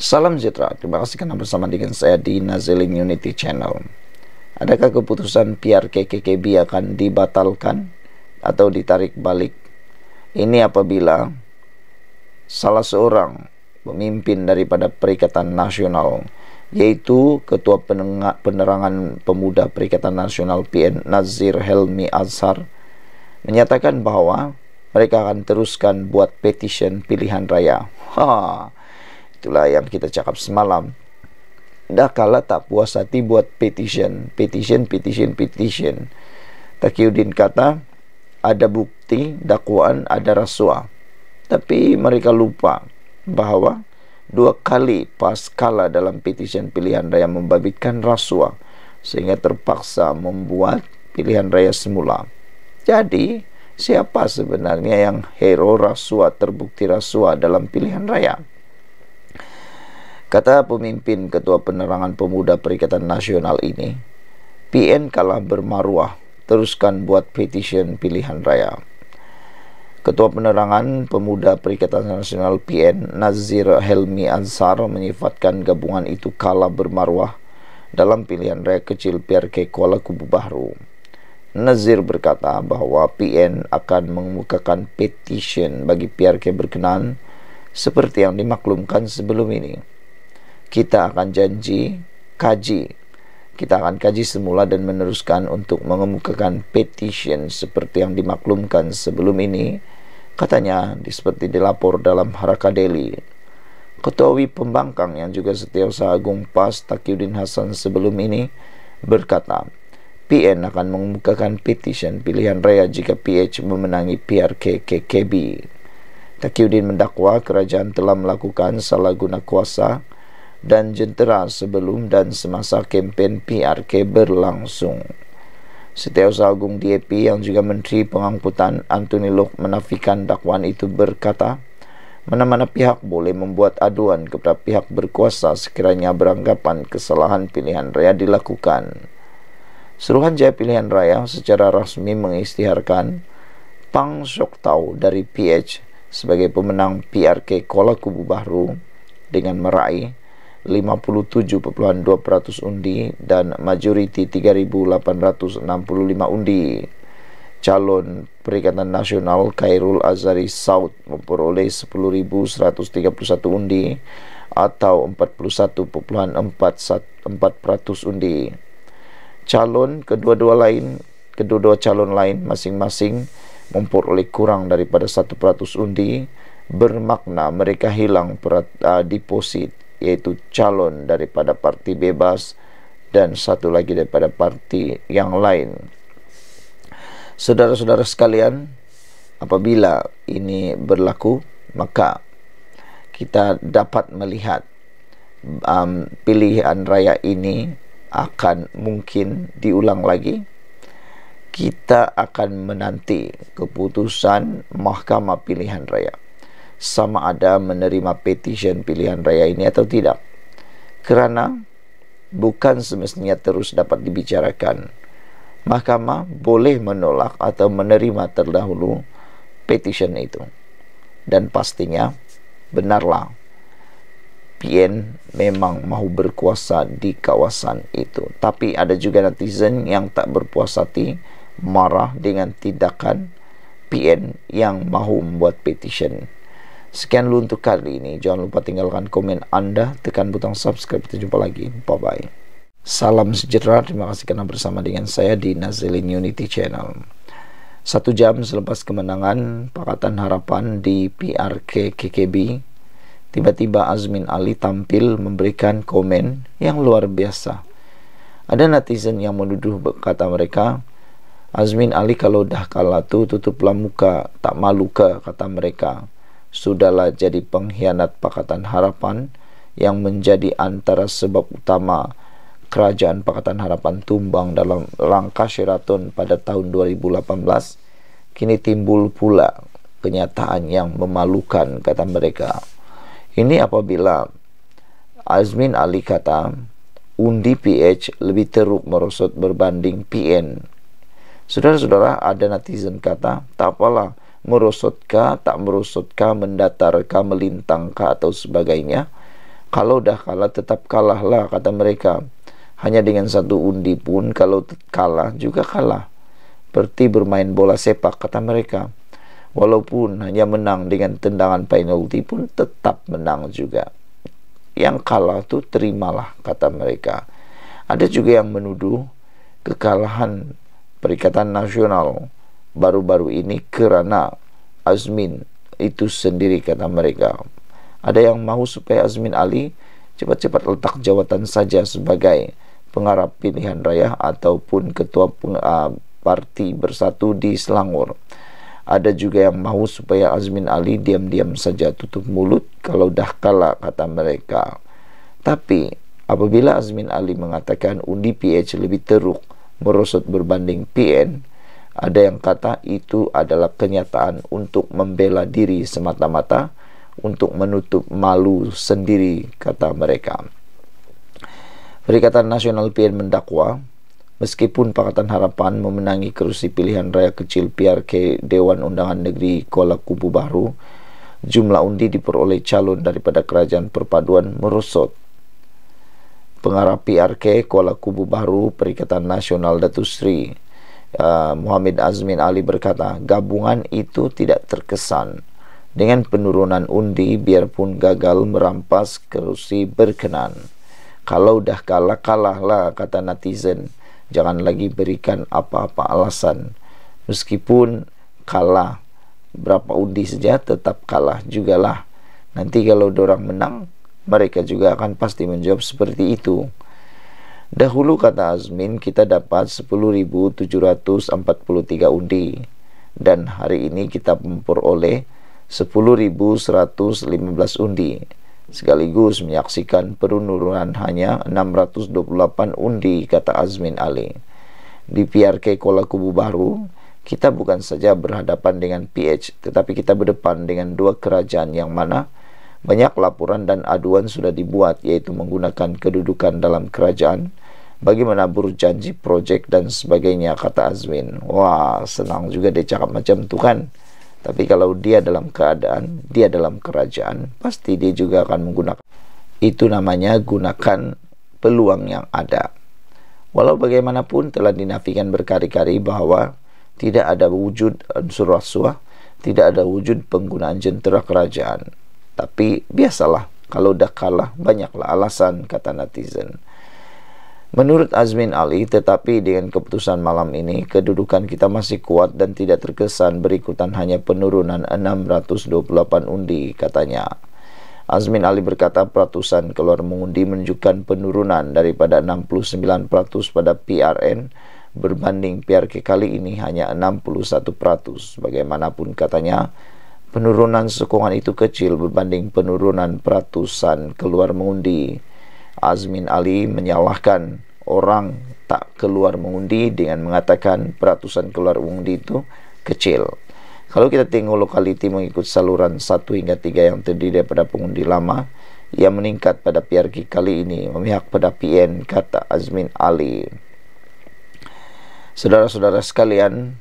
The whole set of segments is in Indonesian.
Salam sejahtera, terima kasih karena bersama dengan saya di Naziling Unity Channel. Adakah keputusan PRKKKB akan dibatalkan atau ditarik balik? Ini apabila salah seorang pemimpin daripada Perikatan Nasional yaitu Ketua Penerangan Pemuda Perikatan Nasional PN Nazir Helmi Azhar menyatakan bahwa mereka akan teruskan buat petition pilihan raya. Ha, Itulah yang kita cakap semalam. Dah kala tak puas hati buat petition, petition, petition, petition. Takiuddin kata, ada bukti, dakwaan, ada rasuah. Tapi mereka lupa bahwa dua kali pas kalah dalam petition pilihan raya membabitkan rasuah sehingga terpaksa membuat pilihan raya semula. Jadi, siapa sebenarnya yang hero rasuah terbukti rasuah dalam pilihan raya? Kata pemimpin Ketua Penerangan Pemuda Perikatan Nasional ini, PN kalah bermaruah, teruskan buat petition pilihan raya. Ketua Penerangan Pemuda Perikatan Nasional PN Nazir Helmi Ansar menyifatkan gabungan itu kalah bermaruah dalam pilihan raya kecil PRK Kuala Kubu Bahru. Nazir berkata bahwa PN akan mengemukakan petition bagi PRK berkenan seperti yang dimaklumkan sebelum ini kita akan janji kaji. Kita akan kaji semula dan meneruskan untuk mengemukakan petition seperti yang dimaklumkan sebelum ini. Katanya seperti dilapor dalam Haraka Deli. Ketua Pembangkang yang juga Setiausaha Agung PAS Takiuddin Hasan sebelum ini berkata, PN akan mengemukakan petition pilihan raya jika PH memenangi PRKKKB. Takyudin mendakwa kerajaan telah melakukan salah guna kuasa dan jentera sebelum dan semasa kempen PRK berlangsung. Setiausaha Agung DAP yang juga Menteri Pengangkutan Anthony Lok menafikan dakwaan itu berkata, mana-mana pihak boleh membuat aduan kepada pihak berkuasa sekiranya beranggapan kesalahan pilihan raya dilakukan. Suruhanjaya Pilihan Raya secara resmi mengistiharkan Pang Sok Tau dari PH sebagai pemenang PRK Kuala Kubu Bahru dengan meraih 57.2% undi dan majoriti 3865 undi. Calon Perikatan Nasional Khairul Azari South memperoleh 10.131 undi atau 41.44% undi. Calon kedua-dua lain, kedua-dua calon lain masing-masing memperoleh kurang daripada 1% undi bermakna mereka hilang perat, uh, deposit. yaitu calon daripada parti bebas dan satu lagi daripada parti yang lain. Saudara-saudara sekalian, apabila ini berlaku, maka kita dapat melihat um, pilihan raya ini akan mungkin diulang lagi. Kita akan menanti keputusan Mahkamah Pilihan Raya. sama ada menerima petisyen pilihan raya ini atau tidak kerana bukan semestinya terus dapat dibicarakan mahkamah boleh menolak atau menerima terdahulu petisyen itu dan pastinya benarlah PN memang mahu berkuasa di kawasan itu tapi ada juga netizen yang tak berpuas hati marah dengan tindakan PN yang mahu membuat petisyen Sekian dulu untuk kali ini. Jangan lupa tinggalkan komen Anda, tekan butang subscribe. Kita jumpa lagi. Bye-bye. Salam sejahtera. Terima kasih karena bersama dengan saya di Nazilin Unity Channel. Satu jam selepas kemenangan Pakatan Harapan di PRK KKB, tiba-tiba Azmin Ali tampil memberikan komen yang luar biasa. Ada netizen yang menuduh kata mereka, Azmin Ali kalau dah kalah tuh tutuplah muka, tak malu ke kata mereka sudahlah jadi pengkhianat Pakatan Harapan yang menjadi antara sebab utama Kerajaan Pakatan Harapan tumbang dalam langkah Sheraton pada tahun 2018 kini timbul pula kenyataan yang memalukan kata mereka ini apabila Azmin Ali kata undi PH lebih teruk merosot berbanding PN Saudara-saudara, ada netizen kata, tak apalah, merosotkah tak merosotkah mendatarkah, melintangkah atau sebagainya. Kalau dah kalah tetap kalahlah kata mereka. Hanya dengan satu undi pun kalau kalah juga kalah. Berarti bermain bola sepak kata mereka. Walaupun hanya menang dengan tendangan penalti pun tetap menang juga. Yang kalah tuh terimalah kata mereka. Ada juga yang menuduh kekalahan Perikatan Nasional baru-baru ini kerana Azmin itu sendiri kata mereka ada yang mahu supaya Azmin Ali cepat-cepat letak jawatan saja sebagai pengarah pilihan raya ataupun ketua uh, parti bersatu di Selangor ada juga yang mahu supaya Azmin Ali diam-diam saja tutup mulut kalau dah kalah kata mereka tapi apabila Azmin Ali mengatakan undi PH lebih teruk merosot berbanding PN Ada yang kata itu adalah kenyataan untuk membela diri semata-mata, untuk menutup malu sendiri, kata mereka. Perikatan Nasional PN mendakwa, meskipun Pakatan Harapan memenangi kerusi pilihan raya kecil PRK Dewan Undangan Negeri Kuala Kubu Baru, jumlah undi diperoleh calon daripada kerajaan perpaduan merosot. Pengarah PRK Kuala Kubu Baru Perikatan Nasional Datu Sri Eh, Muhammad Azmin Ali berkata, gabungan itu tidak terkesan dengan penurunan undi biarpun gagal merampas kursi berkenan. Kalau udah kalah, kalahlah kata netizen. Jangan lagi berikan apa-apa alasan. Meskipun kalah berapa undi saja tetap kalah jugalah. Nanti kalau dorang menang, mereka juga akan pasti menjawab seperti itu. Dahulu kata Azmin kita dapat 10.743 undi dan hari ini kita memperoleh 10.115 undi sekaligus menyaksikan penurunan hanya 628 undi kata Azmin Ali. Di PRK Kuala Kubu Baru, kita bukan saja berhadapan dengan PH, tetapi kita berdepan dengan dua kerajaan yang mana banyak laporan dan aduan sudah dibuat yaitu menggunakan kedudukan dalam kerajaan bagi menabur janji proyek dan sebagainya kata Azwin wah senang juga dia cakap macam tuh kan tapi kalau dia dalam keadaan dia dalam kerajaan pasti dia juga akan menggunakan itu namanya gunakan peluang yang ada walau bagaimanapun telah dinafikan berkali-kali bahwa tidak ada wujud unsur rasuah tidak ada wujud penggunaan jentera kerajaan tapi biasalah kalau udah kalah banyaklah alasan kata netizen. Menurut Azmin Ali, tetapi dengan keputusan malam ini, kedudukan kita masih kuat dan tidak terkesan berikutan hanya penurunan 628 undi, katanya. Azmin Ali berkata peratusan keluar mengundi menunjukkan penurunan daripada 69 peratus pada PRN berbanding PRK kali ini hanya 61 peratus. Bagaimanapun katanya, Penurunan sokongan itu kecil berbanding penurunan peratusan keluar mengundi. Azmin Ali menyalahkan orang tak keluar mengundi dengan mengatakan peratusan keluar mengundi itu kecil. Kalau kita tengok lokaliti mengikut saluran 1 hingga 3 yang terdiri daripada pengundi lama, ia meningkat pada PRK kali ini memihak pada PN kata Azmin Ali. Saudara-saudara sekalian,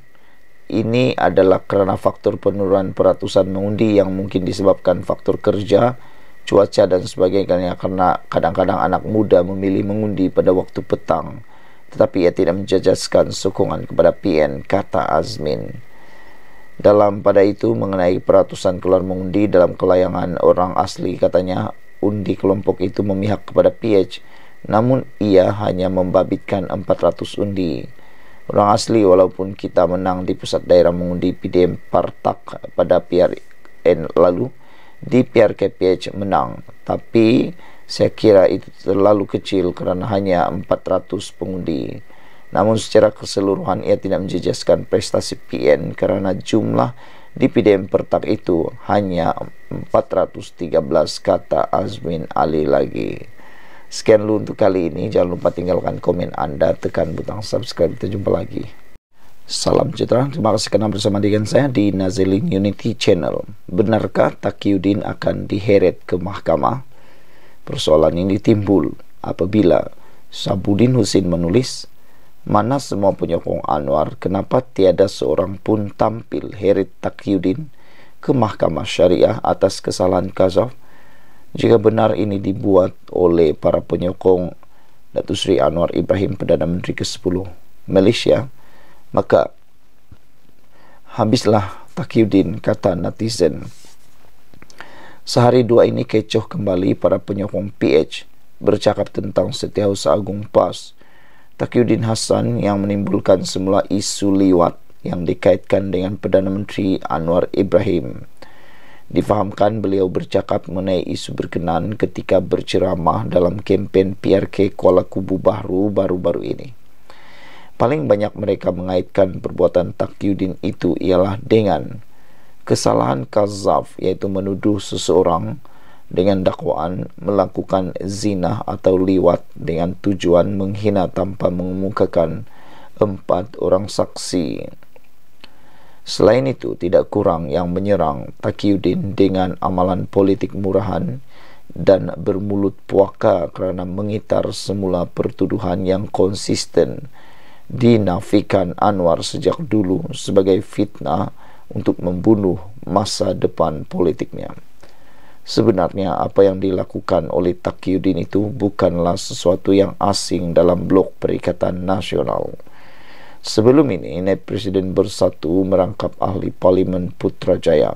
ini adalah karena faktor penurunan peratusan mengundi yang mungkin disebabkan faktor kerja, cuaca dan sebagainya karena kadang-kadang anak muda memilih mengundi pada waktu petang. Tetapi ia tidak menjajaskan sokongan kepada PN, kata Azmin. Dalam pada itu mengenai peratusan keluar mengundi dalam kelayangan orang asli katanya undi kelompok itu memihak kepada PH namun ia hanya membabitkan 400 undi. orang asli walaupun kita menang di pusat daerah mengundi PDM Partak pada PRN lalu di PRKPH menang tapi saya kira itu terlalu kecil kerana hanya 400 pengundi namun secara keseluruhan ia tidak menjejaskan prestasi PN kerana jumlah di PDM Pertak itu hanya 413 kata Azmin Ali lagi. Sekian dulu untuk kali ini. Jangan lupa tinggalkan komen Anda, tekan butang subscribe. Kita jumpa lagi. Salam sejahtera. Terima kasih kerana bersama dengan saya di Naziling Unity Channel. Benarkah Takyudin akan diheret ke mahkamah? Persoalan ini timbul apabila Sabudin Husin menulis, mana semua penyokong Anwar, kenapa tiada seorang pun tampil heret Takyudin ke mahkamah syariah atas kesalahan Kazaf? jika benar ini dibuat oleh para penyokong Datuk Seri Anwar Ibrahim Perdana Menteri ke-10 Malaysia maka habislah Takiuddin kata netizen sehari dua ini kecoh kembali para penyokong PH bercakap tentang Setiausaha Agung PAS Takiuddin Hassan yang menimbulkan semula isu liwat yang dikaitkan dengan Perdana Menteri Anwar Ibrahim Difahamkan beliau bercakap mengenai isu berkenan ketika berceramah dalam kempen PRK Kuala Kubu Bahru baru-baru ini. Paling banyak mereka mengaitkan perbuatan Takyudin itu ialah dengan kesalahan Kazaf yaitu menuduh seseorang dengan dakwaan melakukan zina atau liwat dengan tujuan menghina tanpa mengemukakan empat orang saksi. Selain itu, tidak kurang yang menyerang Takiuddin dengan amalan politik murahan dan bermulut puaka kerana mengitar semula pertuduhan yang konsisten dinafikan Anwar sejak dulu sebagai fitnah untuk membunuh masa depan politiknya. Sebenarnya apa yang dilakukan oleh Takiuddin itu bukanlah sesuatu yang asing dalam blok perikatan nasional. Sebelum ini, Naib Presiden Bersatu merangkap ahli Parlimen Putrajaya,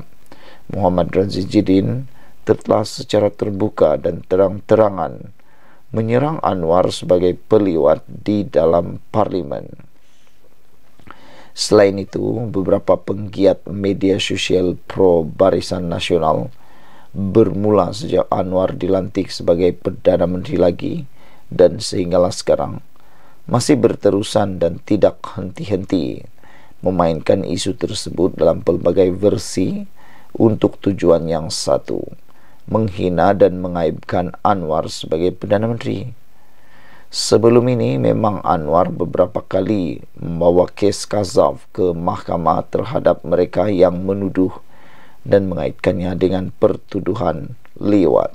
Muhammad Razizidin, telah secara terbuka dan terang-terangan menyerang Anwar sebagai peliwat di dalam Parlimen. Selain itu, beberapa penggiat media sosial pro Barisan Nasional bermula sejak Anwar dilantik sebagai Perdana Menteri lagi dan sehinggalah sekarang – masih berterusan dan tidak henti-henti memainkan isu tersebut dalam pelbagai versi untuk tujuan yang satu menghina dan mengaibkan Anwar sebagai Perdana Menteri Sebelum ini memang Anwar beberapa kali membawa kes Kazaf ke mahkamah terhadap mereka yang menuduh dan mengaitkannya dengan pertuduhan lewat.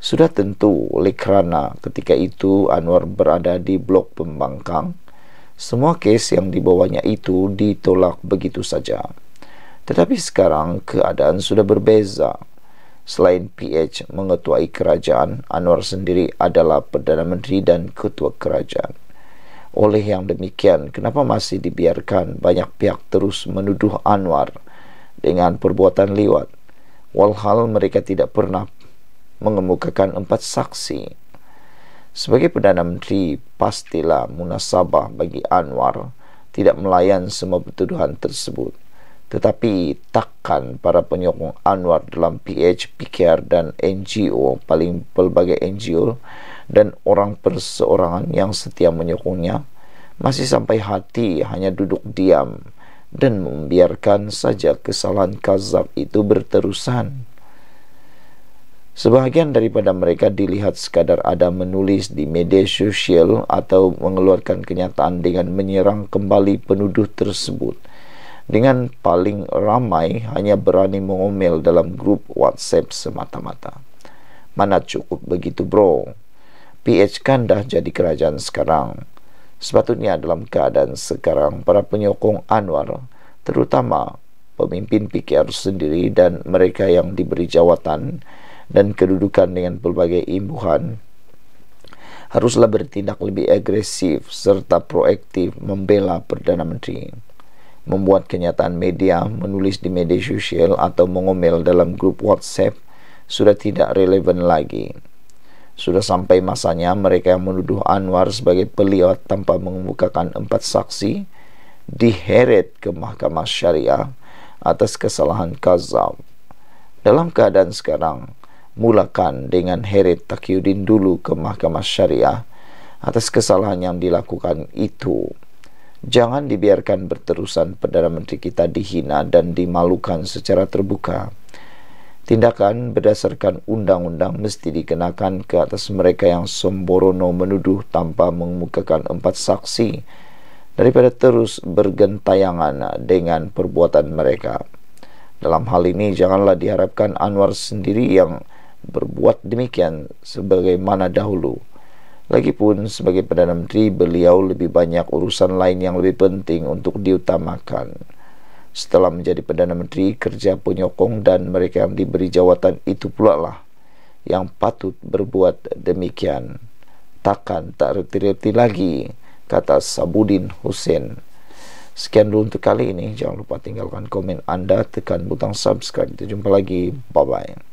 Sudah tentu oleh kerana ketika itu Anwar berada di blok pembangkang Semua kes yang dibawanya itu ditolak begitu saja Tetapi sekarang keadaan sudah berbeza Selain PH mengetuai kerajaan Anwar sendiri adalah Perdana Menteri dan Ketua Kerajaan Oleh yang demikian kenapa masih dibiarkan banyak pihak terus menuduh Anwar Dengan perbuatan liwat Walhal mereka tidak pernah mengemukakan empat saksi. Sebagai Perdana Menteri, pastilah munasabah bagi Anwar tidak melayan semua pertuduhan tersebut. Tetapi takkan para penyokong Anwar dalam PH, PKR dan NGO, paling pelbagai NGO dan orang perseorangan yang setia menyokongnya, masih sampai hati hanya duduk diam dan membiarkan saja kesalahan kazab itu berterusan. Sebahagian daripada mereka dilihat sekadar ada menulis di media sosial atau mengeluarkan kenyataan dengan menyerang kembali penuduh tersebut. Dengan paling ramai hanya berani mengomel dalam grup WhatsApp semata-mata. Mana cukup begitu bro? PH kan dah jadi kerajaan sekarang. Sepatutnya dalam keadaan sekarang para penyokong Anwar terutama pemimpin PKR sendiri dan mereka yang diberi jawatan dan kedudukan dengan berbagai imbuhan. Haruslah bertindak lebih agresif serta proaktif membela Perdana Menteri. Membuat kenyataan media, menulis di media sosial atau mengomel dalam grup WhatsApp sudah tidak relevan lagi. Sudah sampai masanya mereka yang menuduh Anwar sebagai peliot tanpa mengemukakan empat saksi diheret ke mahkamah syariah atas kesalahan kazab. Dalam keadaan sekarang, mulakan dengan Herit Takiyuddin dulu ke Mahkamah Syariah atas kesalahan yang dilakukan itu. Jangan dibiarkan berterusan Perdana Menteri kita dihina dan dimalukan secara terbuka. Tindakan berdasarkan undang-undang mesti dikenakan ke atas mereka yang semborono menuduh tanpa mengemukakan empat saksi daripada terus bergentayangan dengan perbuatan mereka. Dalam hal ini janganlah diharapkan Anwar sendiri yang berbuat demikian sebagaimana dahulu. Lagipun sebagai Perdana Menteri beliau lebih banyak urusan lain yang lebih penting untuk diutamakan. Setelah menjadi Perdana Menteri, kerja penyokong dan mereka yang diberi jawatan itu pula lah yang patut berbuat demikian. Takkan tak reti-reti lagi, kata Sabudin Hussein. Sekian dulu untuk kali ini. Jangan lupa tinggalkan komen Anda, tekan butang subscribe. Kita jumpa lagi. Bye-bye.